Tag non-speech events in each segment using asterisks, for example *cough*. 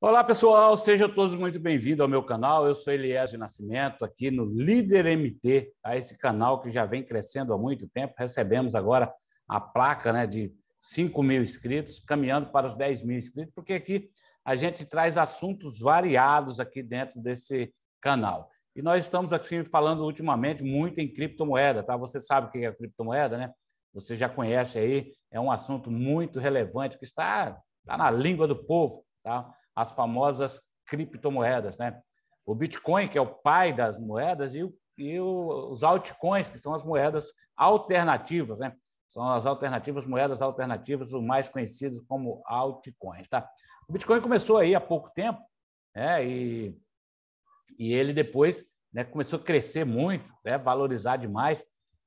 Olá, pessoal, sejam todos muito bem-vindos ao meu canal. Eu sou Eliésio Nascimento, aqui no Líder MT, a tá? esse canal que já vem crescendo há muito tempo. Recebemos agora a placa né, de 5 mil inscritos, caminhando para os 10 mil inscritos, porque aqui a gente traz assuntos variados aqui dentro desse canal. E nós estamos aqui falando ultimamente muito em criptomoeda, tá? Você sabe o que é criptomoeda, né? Você já conhece aí, é um assunto muito relevante que está, está na língua do povo, tá? as famosas criptomoedas, né? O Bitcoin, que é o pai das moedas, e, o, e o, os altcoins, que são as moedas alternativas, né? São as alternativas, moedas alternativas, os mais conhecidos como altcoins, tá? O Bitcoin começou aí há pouco tempo, né? E, e ele depois né, começou a crescer muito, né? valorizar demais.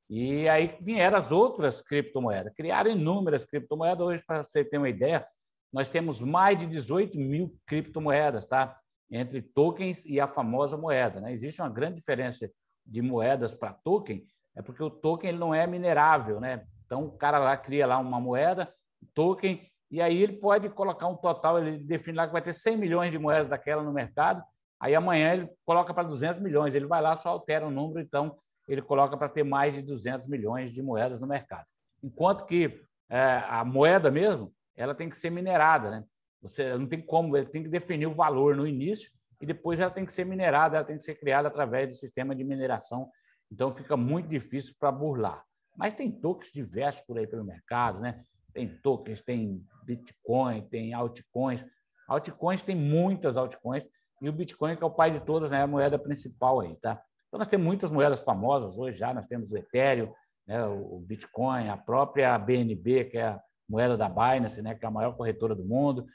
E aí vieram as outras criptomoedas, criaram inúmeras criptomoedas. Hoje, para você ter uma ideia, nós temos mais de 18 mil criptomoedas, tá? Entre tokens e a famosa moeda, né? Existe uma grande diferença de moedas para token, é porque o token ele não é minerável, né? Então o cara lá cria lá uma moeda, token, e aí ele pode colocar um total, ele define lá que vai ter 100 milhões de moedas daquela no mercado, aí amanhã ele coloca para 200 milhões, ele vai lá, só altera o número, então ele coloca para ter mais de 200 milhões de moedas no mercado. Enquanto que é, a moeda mesmo, ela tem que ser minerada, né? Você não tem como, ele tem que definir o valor no início e depois ela tem que ser minerada, ela tem que ser criada através do sistema de mineração. Então fica muito difícil para burlar. Mas tem tokens diversos por aí pelo mercado, né? Tem tokens, tem Bitcoin, tem altcoins. Altcoins tem muitas altcoins e o Bitcoin que é o pai de todas, né? É a moeda principal aí, tá? Então nós temos muitas moedas famosas hoje já, nós temos o Ethereum, né? o Bitcoin, a própria BNB, que é moeda da Binance, né, que é a maior corretora do mundo.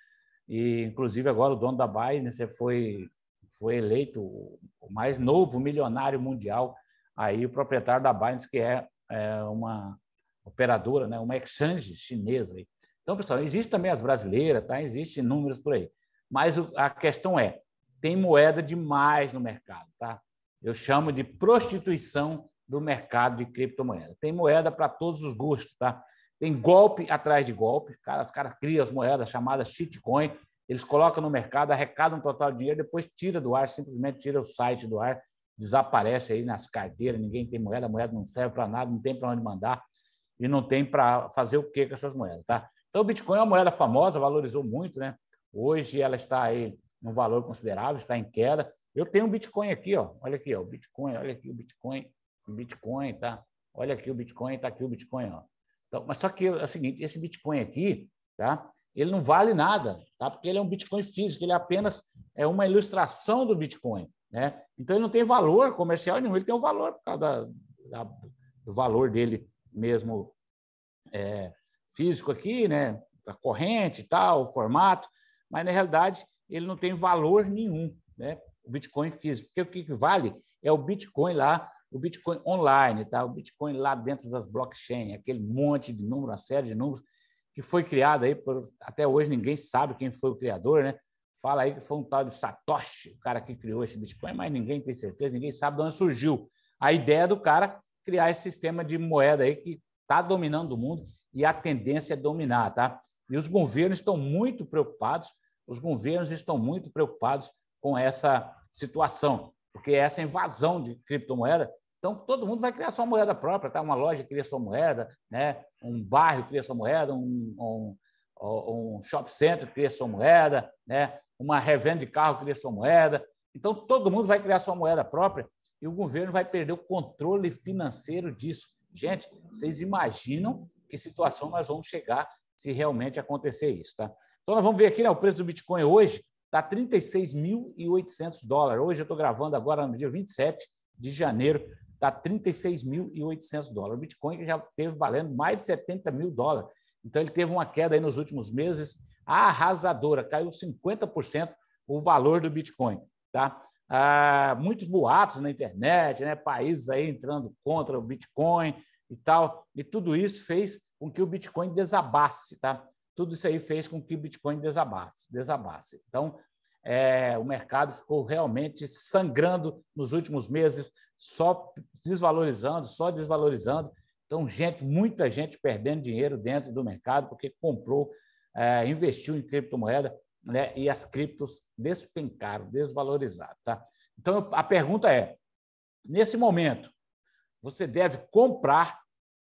E, inclusive, agora o dono da Binance foi, foi eleito o mais novo milionário mundial. Aí o proprietário da Binance, que é, é uma operadora, né, uma exchange chinesa. Então, pessoal, existe também as brasileiras, tá? Existem números por aí. Mas a questão é, tem moeda demais no mercado, tá? Eu chamo de prostituição do mercado de criptomoeda. Tem moeda para todos os gostos, tá? Tem golpe atrás de golpe. Cara, os caras criam as moedas chamadas shitcoin, eles colocam no mercado, arrecadam um total de dinheiro, depois tira do ar, simplesmente tira o site do ar, desaparece aí nas carteiras, ninguém tem moeda, a moeda não serve para nada, não tem para onde mandar e não tem para fazer o que com essas moedas, tá? Então o Bitcoin é uma moeda famosa, valorizou muito, né? Hoje ela está aí num valor considerável, está em queda. Eu tenho um Bitcoin aqui, ó. Olha aqui, ó, o Bitcoin, olha aqui o Bitcoin, o Bitcoin, tá? Olha aqui o Bitcoin, tá aqui o Bitcoin, ó. Então, mas só que é o seguinte, esse Bitcoin aqui, tá? Ele não vale nada, tá? Porque ele é um Bitcoin físico, ele é apenas é uma ilustração do Bitcoin, né? Então ele não tem valor comercial nenhum, ele tem um valor por causa da, da, do valor dele mesmo é, físico aqui, né? A corrente e tal, o formato, mas na realidade ele não tem valor nenhum, né? O Bitcoin físico, porque o que vale é o Bitcoin lá o Bitcoin online, tá? o Bitcoin lá dentro das blockchain, aquele monte de número, uma série de números que foi criado aí, por, até hoje ninguém sabe quem foi o criador, né? Fala aí que foi um tal de Satoshi, o cara que criou esse Bitcoin, mas ninguém tem certeza, ninguém sabe de onde surgiu. A ideia do cara criar esse sistema de moeda aí que está dominando o mundo e a tendência é dominar, tá? E os governos estão muito preocupados, os governos estão muito preocupados com essa situação porque essa invasão de criptomoeda. Então, todo mundo vai criar sua moeda própria, tá? Uma loja cria sua moeda, né? um bairro cria sua moeda, um, um, um shopping center cria sua moeda, né? uma revenda de carro cria sua moeda. Então, todo mundo vai criar sua moeda própria e o governo vai perder o controle financeiro disso. Gente, vocês imaginam que situação nós vamos chegar se realmente acontecer isso, tá? Então, nós vamos ver aqui né, o preço do Bitcoin hoje, está 36.800 dólares. Hoje eu estou gravando agora no dia 27 de janeiro, está 36.800 dólares. O Bitcoin já teve valendo mais de 70 mil dólares. Então ele teve uma queda aí nos últimos meses arrasadora, caiu 50% o valor do Bitcoin, tá? Ah, muitos boatos na internet, né? Países aí entrando contra o Bitcoin e tal, e tudo isso fez com que o Bitcoin desabasse, tá? tudo isso aí fez com que o Bitcoin desabasse. desabasse. Então, é, o mercado ficou realmente sangrando nos últimos meses, só desvalorizando, só desvalorizando. Então, gente, muita gente perdendo dinheiro dentro do mercado porque comprou, é, investiu em criptomoeda né, e as criptos despencaram, desvalorizaram. Tá? Então, a pergunta é: nesse momento, você deve comprar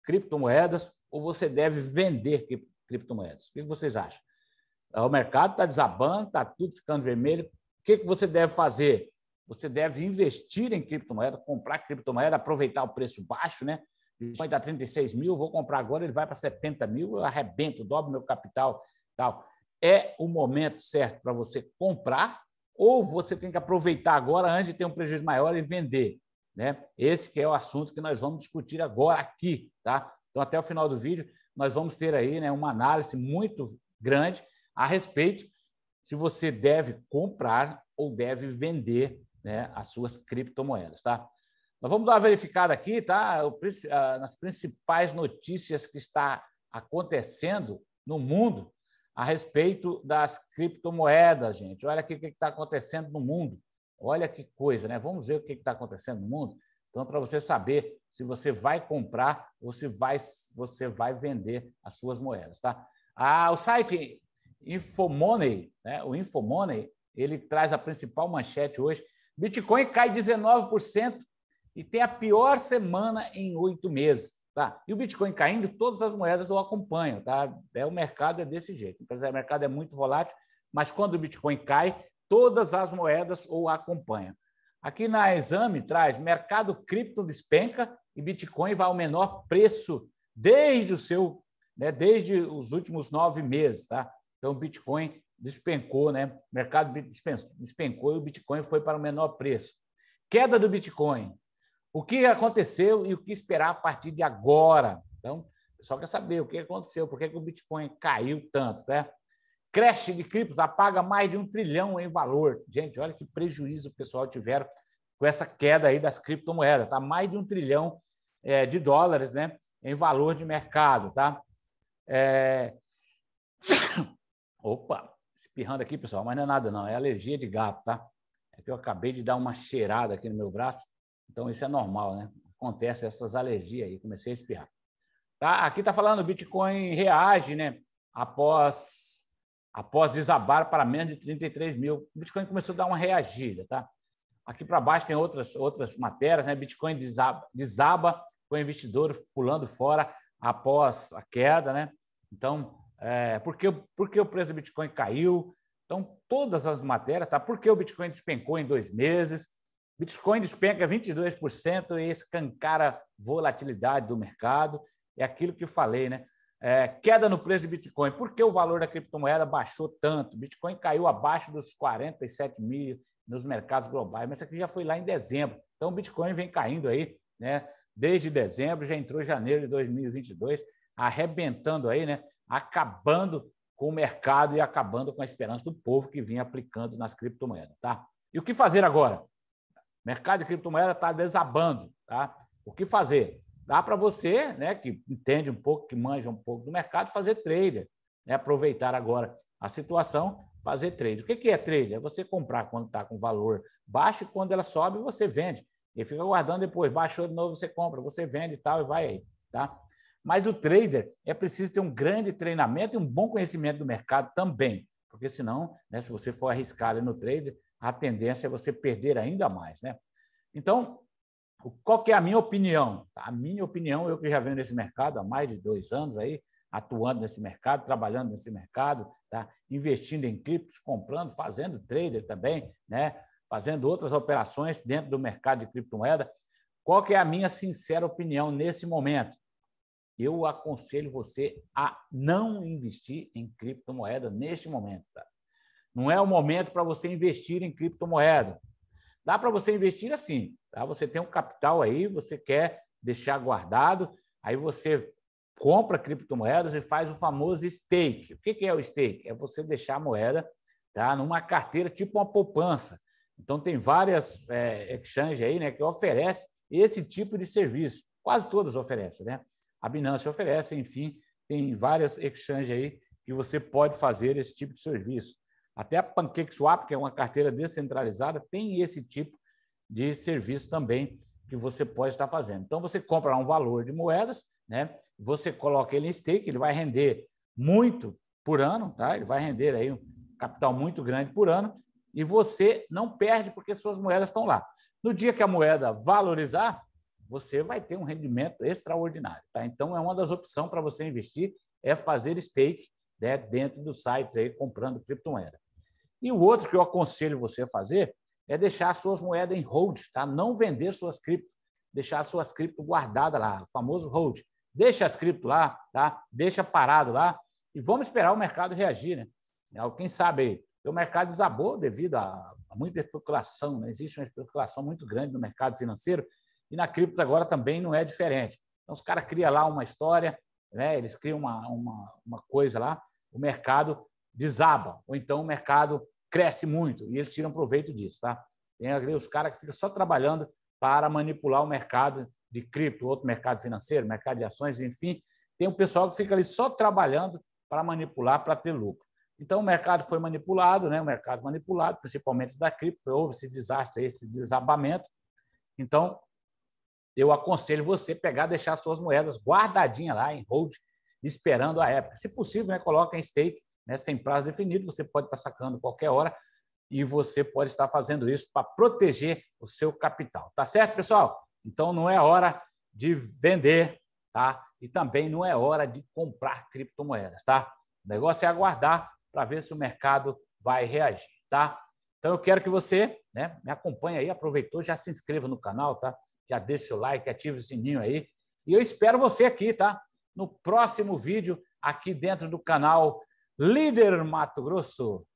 criptomoedas ou você deve vender criptomoedas? criptomoedas. O que vocês acham? Ah, o mercado está desabando, está tudo ficando vermelho. O que você deve fazer? Você deve investir em criptomoeda, comprar criptomoeda, aproveitar o preço baixo, né? Bitcoin está 36 mil, vou comprar agora, ele vai para 70 mil, eu arrebento, dobro meu capital. tal. É o momento certo para você comprar ou você tem que aproveitar agora antes de ter um prejuízo maior e vender. Né? Esse que é o assunto que nós vamos discutir agora aqui. Tá? Então, até o final do vídeo, nós vamos ter aí né, uma análise muito grande a respeito se você deve comprar ou deve vender né, as suas criptomoedas, tá? Nós vamos dar uma verificada aqui, tá? Nas principais notícias que está acontecendo no mundo a respeito das criptomoedas, gente. Olha aqui o que está acontecendo no mundo. Olha que coisa, né? Vamos ver o que está acontecendo no mundo. Então, para você saber se você vai comprar ou se vai, você vai vender as suas moedas, tá? Ah, o site Infomoney, né? o Infomoney, ele traz a principal manchete hoje. Bitcoin cai 19% e tem a pior semana em oito meses. Tá? E o Bitcoin caindo, todas as moedas o acompanham. Tá? É, o mercado é desse jeito. O mercado é muito volátil, mas quando o Bitcoin cai, todas as moedas o acompanham. Aqui na Exame traz mercado cripto despenca e Bitcoin vai ao menor preço desde o seu, né, desde os últimos nove meses, tá? Então, Bitcoin despencou, né? O mercado despencou e o Bitcoin foi para o menor preço. Queda do Bitcoin. O que aconteceu e o que esperar a partir de agora? Então, só quer saber o que aconteceu, por que, o Bitcoin caiu tanto, né? Creche de criptos apaga mais de um trilhão em valor. Gente, olha que prejuízo o pessoal tiveram com essa queda aí das criptomoedas, tá? Mais de um trilhão é, de dólares, né? Em valor de mercado, tá? É... *coughs* Opa, espirrando aqui, pessoal, mas não é nada não, é alergia de gato, tá? É que eu acabei de dar uma cheirada aqui no meu braço, então isso é normal, né? Acontece essas alergias aí, comecei a espirrar. Tá? Aqui tá falando, Bitcoin reage, né? Após após desabar para menos de 33 mil. O Bitcoin começou a dar uma reagida. Tá? Aqui para baixo tem outras, outras matérias. Né? Bitcoin desaba, desaba com o investidor pulando fora após a queda. Né? Então, é, por, que, por que o preço do Bitcoin caiu? Então, todas as matérias, tá? Por que o Bitcoin despencou em dois meses? Bitcoin despenca 22% e escancara volatilidade do mercado. É aquilo que eu falei, né? É, queda no preço de Bitcoin. Por que o valor da criptomoeda baixou tanto? Bitcoin caiu abaixo dos 47 mil nos mercados globais, mas isso aqui já foi lá em dezembro. Então, o Bitcoin vem caindo aí, né? Desde dezembro, já entrou janeiro de 2022, arrebentando aí, né? Acabando com o mercado e acabando com a esperança do povo que vinha aplicando nas criptomoedas, tá? E o que fazer agora? O mercado de criptomoeda está desabando, tá? O que fazer? dá para você, né, que entende um pouco, que manja um pouco do mercado, fazer trader. Né? Aproveitar agora a situação, fazer trade. O que é trade? É você comprar quando está com valor baixo e quando ela sobe, você vende. E fica guardando depois, baixou de novo, você compra, você vende e tal, e vai aí. Tá? Mas o trader é preciso ter um grande treinamento e um bom conhecimento do mercado também. Porque senão, né, se você for arriscado no trader, a tendência é você perder ainda mais. Né? Então, qual que é a minha opinião? Tá? A minha opinião, eu que já venho nesse mercado há mais de dois anos aí, atuando nesse mercado, trabalhando nesse mercado, tá? investindo em criptos, comprando, fazendo trader também, né? fazendo outras operações dentro do mercado de criptomoeda. Qual que é a minha sincera opinião nesse momento? Eu aconselho você a não investir em criptomoeda neste momento. Tá? Não é o momento para você investir em criptomoeda. Dá para você investir assim, tá? Você tem um capital aí, você quer deixar guardado, aí você compra criptomoedas e faz o famoso stake. O que é o stake? É você deixar a moeda tá, numa carteira tipo uma poupança. Então, tem várias é, exchanges aí né, que oferecem esse tipo de serviço. Quase todas oferecem, né? A Binance oferece, enfim, tem várias exchanges aí que você pode fazer esse tipo de serviço. Até a PancakeSwap, que é uma carteira descentralizada, tem esse tipo de serviço também que você pode estar fazendo. Então, você compra um valor de moedas, né? você coloca ele em stake, ele vai render muito por ano, tá? ele vai render aí um capital muito grande por ano, e você não perde porque suas moedas estão lá. No dia que a moeda valorizar, você vai ter um rendimento extraordinário. Tá? Então, é uma das opções para você investir, é fazer stake né, dentro dos sites aí comprando criptomoeda. E o outro que eu aconselho você a fazer é deixar suas moedas em hold, tá? Não vender suas criptos, deixar suas criptos guardadas lá, o famoso hold. Deixa as criptos lá, tá? Deixa parado lá e vamos esperar o mercado reagir, né? É quem sabe o mercado desabou devido a muita especulação, né? Existe uma especulação muito grande no mercado financeiro e na cripto agora também não é diferente. Então os caras criam lá uma história, né? Eles criam uma, uma, uma coisa lá, o mercado desaba, ou então o mercado cresce muito e eles tiram proveito disso, tá? Tem os caras que ficam só trabalhando para manipular o mercado de cripto, outro mercado financeiro, mercado de ações, enfim. Tem o pessoal que fica ali só trabalhando para manipular, para ter lucro. Então, o mercado foi manipulado, né? o mercado manipulado, principalmente da cripto, houve esse desastre, esse desabamento. Então, eu aconselho você pegar, deixar suas moedas guardadinhas lá em hold, esperando a época. Se possível, né, coloca em stake né, sem prazo definido, você pode estar sacando qualquer hora e você pode estar fazendo isso para proteger o seu capital. Tá certo, pessoal? Então não é hora de vender, tá? E também não é hora de comprar criptomoedas, tá? O negócio é aguardar para ver se o mercado vai reagir, tá? Então eu quero que você, né, me acompanhe aí, aproveitou, já se inscreva no canal, tá? Já deixa o like, ative o sininho aí. E eu espero você aqui, tá? No próximo vídeo aqui dentro do canal líder Mato Grosso.